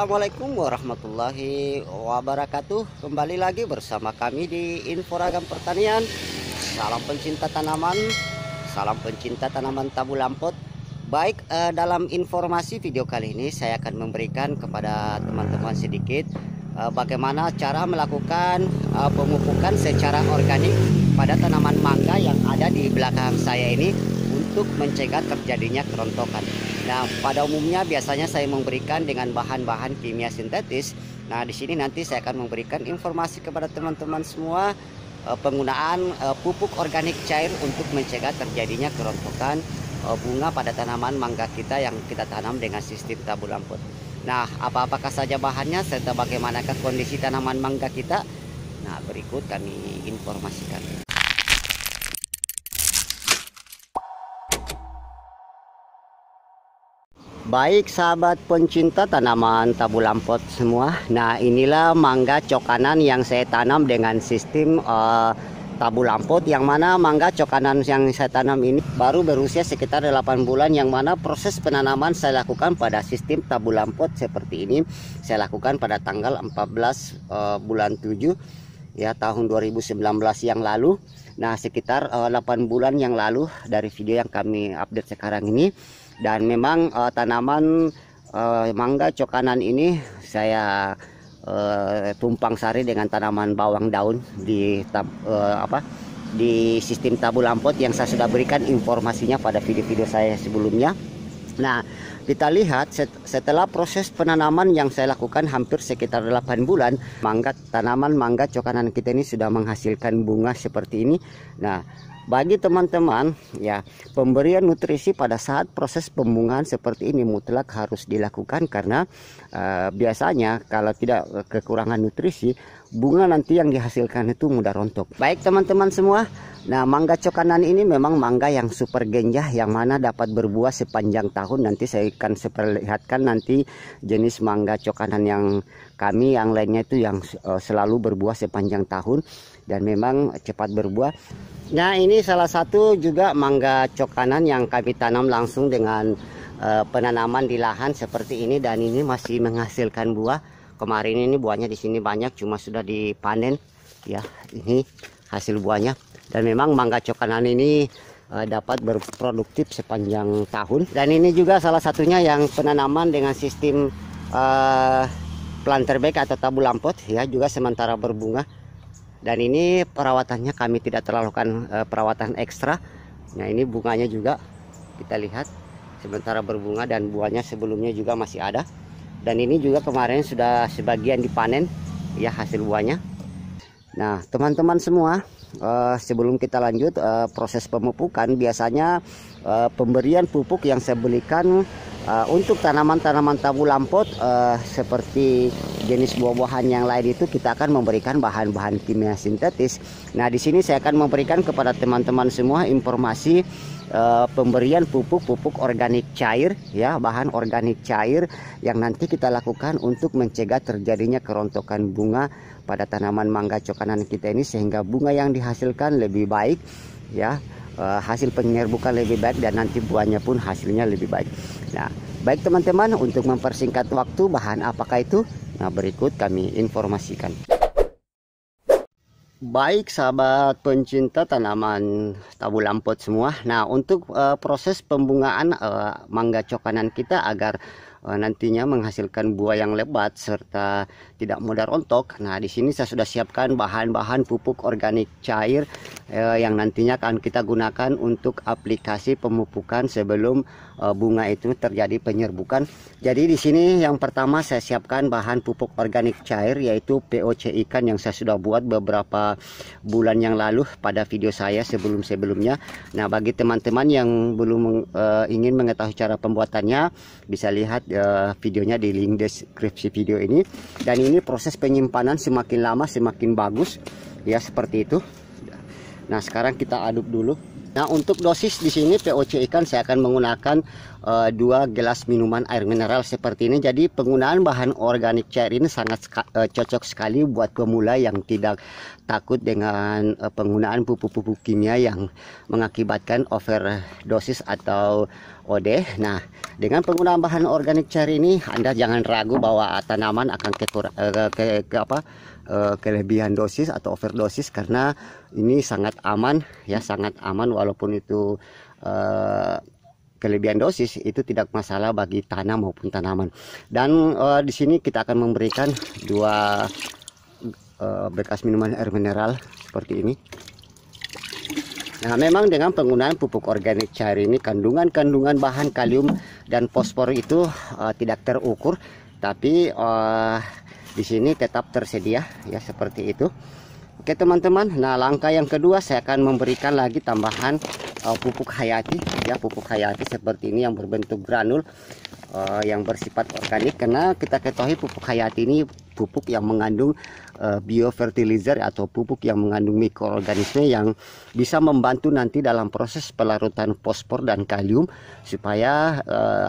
Assalamualaikum warahmatullahi wabarakatuh Kembali lagi bersama kami di Info Ragam Pertanian Salam pencinta tanaman Salam pencinta tanaman tabu lampot Baik eh, dalam informasi video kali ini Saya akan memberikan kepada teman-teman sedikit eh, Bagaimana cara melakukan eh, pemupukan secara organik Pada tanaman mangga yang ada di belakang saya ini Untuk mencegah terjadinya kerontokan Nah, pada umumnya biasanya saya memberikan dengan bahan-bahan kimia sintetis. Nah, di sini nanti saya akan memberikan informasi kepada teman-teman semua eh, penggunaan eh, pupuk organik cair untuk mencegah terjadinya kerontokan eh, bunga pada tanaman mangga kita yang kita tanam dengan sistem tabur rumput. Nah, apa-apakah saja bahannya serta bagaimanakah kondisi tanaman mangga kita? Nah, berikut kami informasikan. Baik sahabat pencinta tanaman tabulampot semua Nah inilah mangga cokanan yang saya tanam dengan sistem uh, eh, tabulampot Yang mana mangga cokanan yang saya tanam ini baru berusia sekitar 8 bulan Yang mana proses penanaman saya lakukan pada sistem tabulampot seperti ini Saya lakukan pada tanggal 14 uh, eh, bulan 7 ya tahun 2019 yang lalu nah sekitar uh, eh, 8 bulan yang lalu dari video yang kami update sekarang ini dan memang uh, tanaman uh, mangga cokanan ini saya uh, tumpang sari dengan tanaman bawang daun di uh, apa di sistem tabu lampot yang saya sudah berikan informasinya pada video-video saya sebelumnya nah kita lihat setelah proses penanaman yang saya lakukan hampir sekitar 8 bulan, mangga tanaman mangga cokanan kita ini sudah menghasilkan bunga seperti ini. Nah, bagi teman-teman, ya, pemberian nutrisi pada saat proses pembungaan seperti ini mutlak harus dilakukan karena uh, biasanya kalau tidak eh, kekurangan nutrisi, bunga nanti yang dihasilkan itu mudah rontok. Baik teman-teman semua, nah mangga cokanan ini memang mangga yang super genjah yang mana dapat berbuah sepanjang tahun. Nanti saya akan seperlihatkan nanti jenis mangga cokanan yang kami yang lainnya itu yang eh, selalu berbuah sepanjang tahun dan memang cepat berbuah. Nah ini salah satu juga mangga cokanan yang kami tanam langsung dengan uh, penanaman di lahan seperti ini dan ini masih menghasilkan buah. Kemarin ini buahnya di sini banyak cuma sudah dipanen ya ini hasil buahnya dan memang mangga cokanan ini eh, dapat berproduktif sepanjang tahun dan ini juga salah satunya yang penanaman dengan sistem uh, planter bag atau tabu lampot ya juga sementara berbunga dan ini perawatannya kami tidak terlalu e, eh, perawatan ekstra nah ini bunganya juga kita lihat sementara berbunga dan buahnya sebelumnya juga masih ada dan ini juga kemarin sudah sebagian dipanen ya hasil buahnya nah teman-teman semua uh, sebelum kita lanjut uh, proses pemupukan biasanya uh, pemberian pupuk yang saya belikan uh, untuk tanaman-tanaman tabu lampot uh, seperti jenis buah-buahan yang lain itu kita akan memberikan bahan-bahan kimia sintetis. Nah, di sini saya akan memberikan kepada teman-teman semua informasi Eh, pemberian pupuk-pupuk organik cair ya bahan organik cair yang nanti kita lakukan untuk mencegah terjadinya kerontokan bunga pada tanaman mangga cokanan kita ini sehingga bunga yang dihasilkan lebih baik ya uh, hasil penyerbukan lebih baik dan nanti buahnya pun hasilnya lebih baik. Nah, baik teman-teman untuk mempersingkat waktu bahan apakah itu? Nah, berikut kami informasikan. Baik sahabat pencinta tanaman tabu lampot semua. Nah, untuk uh, proses pembungaan uh, mangga cokanan kita agar Eh, nantinya menghasilkan buah yang lebat serta tidak mudah rontok. Nah, di sini saya sudah siapkan bahan-bahan pupuk organik cair eh, yang nantinya akan kita gunakan untuk aplikasi pemupukan sebelum eh, bunga itu terjadi penyerbukan. Jadi di sini yang pertama saya siapkan bahan pupuk organik cair yaitu POC ikan yang saya sudah buat beberapa bulan yang lalu pada video saya sebelum-sebelumnya. Nah, bagi teman-teman yang belum eh, ingin mengetahui cara pembuatannya bisa lihat uh, videonya di link deskripsi video ini dan ini proses penyimpanan semakin lama semakin bagus ya seperti itu nah sekarang kita aduk dulu Nah untuk dosis di sini POC ikan saya akan menggunakan uh, eh, 2 gelas minuman air mineral seperti ini Jadi penggunaan bahan organik cair ini sangat uh, cocok sekali buat pemula yang tidak takut dengan uh, penggunaan pupuk-pupuk kimia yang mengakibatkan overdosis atau OD Nah dengan penggunaan bahan organik cair ini Anda jangan ragu bahwa tanaman akan kekur, uh, ke, ke, ke apa Eh, kelebihan dosis atau overdosis karena ini sangat aman ya sangat aman walaupun itu eh, kelebihan dosis itu tidak masalah bagi tanah maupun tanaman dan eh, di sini kita akan memberikan dua bekas minuman air mineral seperti ini Nah, memang dengan penggunaan pupuk organik cair ini kandungan-kandungan bahan kalium dan fosfor itu uh, tidak terukur, tapi uh, di sini tetap tersedia ya seperti itu Oke teman-teman nah langkah yang kedua saya akan memberikan lagi tambahan uh, pupuk hayati ya pupuk hayati seperti ini yang berbentuk granul uh, yang bersifat organik karena kita ketahui pupuk hayati ini pupuk yang mengandung uh, biofertilizer atau pupuk yang mengandung mikroorganisme yang bisa membantu nanti dalam proses pelarutan fosfor dan kalium supaya uh,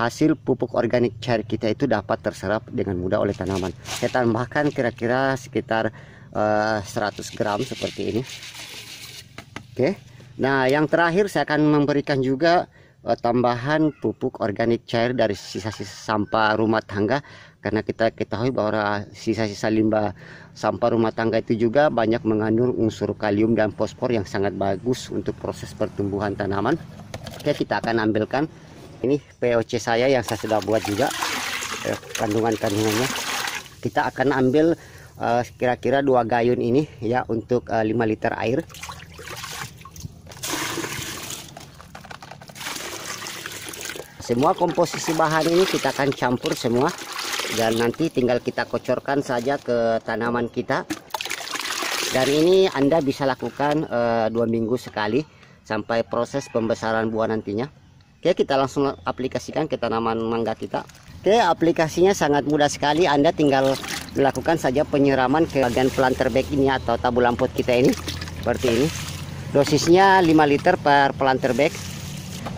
hasil pupuk organik cair kita itu dapat terserap dengan mudah oleh tanaman. Saya tambahkan kira-kira sekitar uh, eh, 100 gram seperti ini. Oke. Nah, yang terakhir saya akan memberikan juga uh, tambahan pupuk organik cair dari sisa-sisa sampah rumah tangga karena kita ketahui bahwa sisa-sisa limbah sampah rumah tangga itu juga banyak mengandung unsur kalium dan fosfor yang sangat bagus untuk proses pertumbuhan tanaman. Oke, kita akan ambilkan ini POC saya yang saya sudah buat juga eh, kandungan-kandungannya kita akan ambil eh, kira-kira uh, dua gayun ini ya untuk uh, eh, 5 liter air semua komposisi bahan ini kita akan campur semua dan nanti tinggal kita kocorkan saja ke tanaman kita dan ini anda bisa lakukan uh, dua minggu sekali sampai proses pembesaran buah nantinya Oke kita langsung aplikasikan ke tanaman mangga kita Oke aplikasinya sangat mudah sekali Anda tinggal melakukan saja penyiraman ke bagian planter bag ini atau tabu lamput kita ini Seperti ini Dosisnya 5 liter per planter bag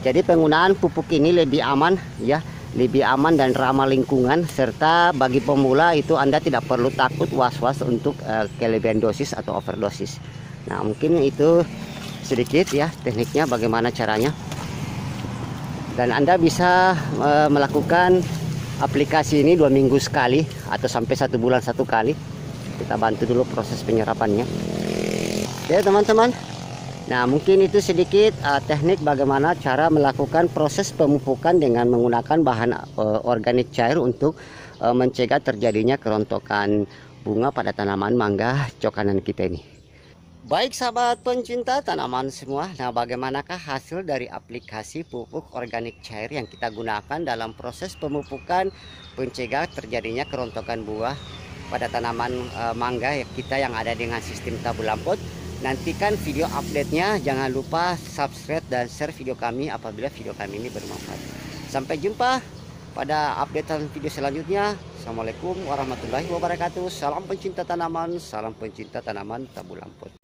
Jadi penggunaan pupuk ini lebih aman ya lebih aman dan ramah lingkungan serta bagi pemula itu Anda tidak perlu takut was-was untuk uh, kelebihan dosis atau overdosis. Nah, mungkin itu sedikit ya tekniknya bagaimana caranya dan Anda bisa e, melakukan aplikasi ini dua minggu sekali atau sampai satu bulan satu kali kita bantu dulu proses penyerapannya ya teman-teman nah mungkin itu sedikit uh, teknik bagaimana cara melakukan proses pemupukan dengan menggunakan bahan uh, organik cair untuk uh, mencegah terjadinya kerontokan bunga pada tanaman mangga cokanan kita ini Baik sahabat pencinta tanaman semua, nah bagaimanakah hasil dari aplikasi pupuk organik cair yang kita gunakan dalam proses pemupukan pencegah terjadinya kerontokan buah pada tanaman e, mangga ya, kita yang ada dengan sistem tabu lampot. Nantikan video update-nya, jangan lupa subscribe dan share video kami apabila video kami ini bermanfaat. Sampai jumpa pada updatean video selanjutnya. Assalamualaikum warahmatullahi wabarakatuh. Salam pencinta tanaman, salam pencinta tanaman tabu lampot.